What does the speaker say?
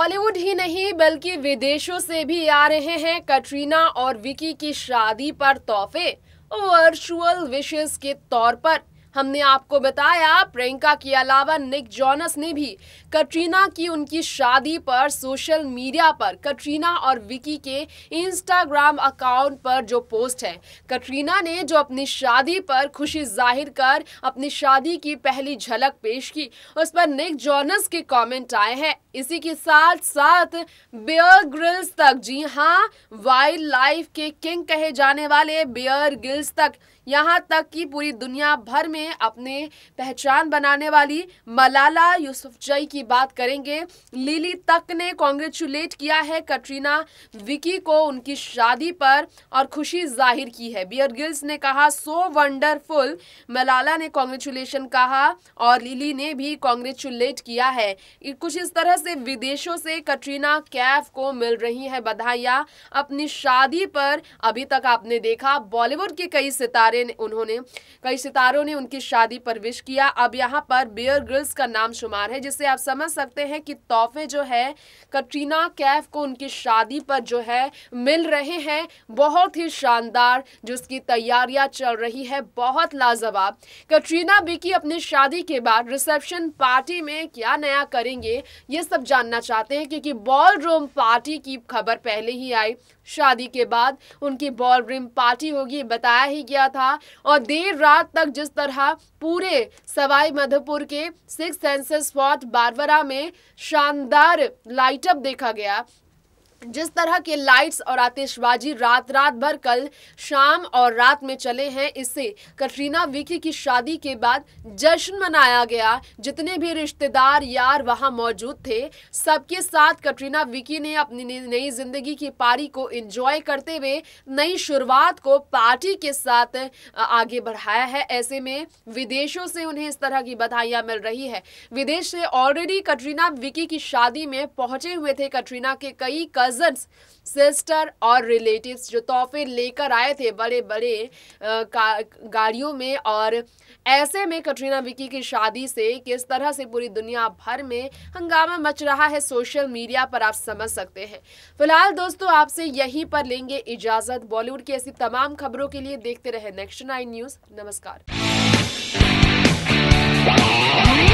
बॉलीवुड ही नहीं बल्कि विदेशों से भी आ रहे हैं कटरीना और विकी की शादी पर तोहफे वर्चुअल विशेष के तौर पर हमने आपको बताया प्रियंका के अलावा निक जॉनस ने भी कटरीना की उनकी शादी पर सोशल मीडिया पर कटरीना और विकी के इंस्टाग्राम अकाउंट पर जो पोस्ट है कटरीना ने जो अपनी शादी पर खुशी जाहिर कर अपनी शादी की पहली झलक पेश की उस पर निक जॉनस के कमेंट आए हैं इसी के साथ साथ बेयर ग्रिल्स तक जी हाँ वाइल्ड लाइफ के किंग कहे जाने वाले बेयर ग्रिल्स तक यहाँ तक कि पूरी दुनिया भर में में अपने पहचान बनाने वाली मलाला यूसुफ जई की बात करेंगे लिली तक ने कॉन्ग्रेचुलेट किया है कटरीना विकी को उनकी शादी पर और खुशी जाहिर की है बियर गिल्स ने कहा सो वंडरफुल मलाला ने कॉन्ग्रेचुलेशन कहा और लिली ने भी कॉन्ग्रेचुलेट किया है कुछ इस तरह से विदेशों से कटरीना कैफ को मिल रही है बधाइया अपनी शादी पर अभी तक आपने देखा बॉलीवुड के कई सितारे उन्होंने कई सितारों ने उनकी की शादी पर विश किया अब यहाँ पर बियर ग्रिल्स का नाम शुमार है जिससे आप समझ सकते हैं कि तोहफे जो है कटरीना कैफ को उनकी शादी पर जो है मिल रहे हैं बहुत ही शानदार जिसकी तैयारियां चल रही है बहुत लाजवाब कटरीना बी की अपनी शादी के बाद रिसेप्शन पार्टी में क्या नया करेंगे ये सब जानना चाहते हैं क्योंकि बॉल रूम पार्टी की खबर पहले ही आई शादी के बाद उनकी बॉल रूम पार्टी होगी बताया ही गया था और देर रात तक जिस तरह रहा पूरे सवाई माधोपुर के सिक्स सेंसेस फोर्ट बारवरा में शानदार लाइटअप देखा गया जिस तरह के लाइट्स और आतिशबाजी रात रात भर कल शाम और रात में चले हैं इससे कटरीना विकी की शादी के बाद जश्न मनाया गया जितने भी रिश्तेदार यार वहां मौजूद थे सबके साथ कटरीना विकी ने अपनी नई जिंदगी की पारी को एंजॉय करते हुए नई शुरुआत को पार्टी के साथ आगे बढ़ाया है ऐसे में विदेशों से उन्हें इस तरह की बधाइयाँ मिल रही है विदेश से ऑलरेडी कटरीना विकी की शादी में पहुंचे हुए थे कटरीना के कई कल कजन्स सिस्टर और रिलेटिव्स जो तोहफे लेकर आए थे बड़े बड़े गाड़ियों में और ऐसे में कटरीना विकी की शादी से किस तरह से पूरी दुनिया भर में हंगामा मच रहा है सोशल मीडिया पर आप समझ सकते हैं फिलहाल दोस्तों आपसे यहीं पर लेंगे इजाज़त बॉलीवुड की ऐसी तमाम खबरों के लिए देखते रहे नेक्स्ट नाइन न्यूज़ नमस्कार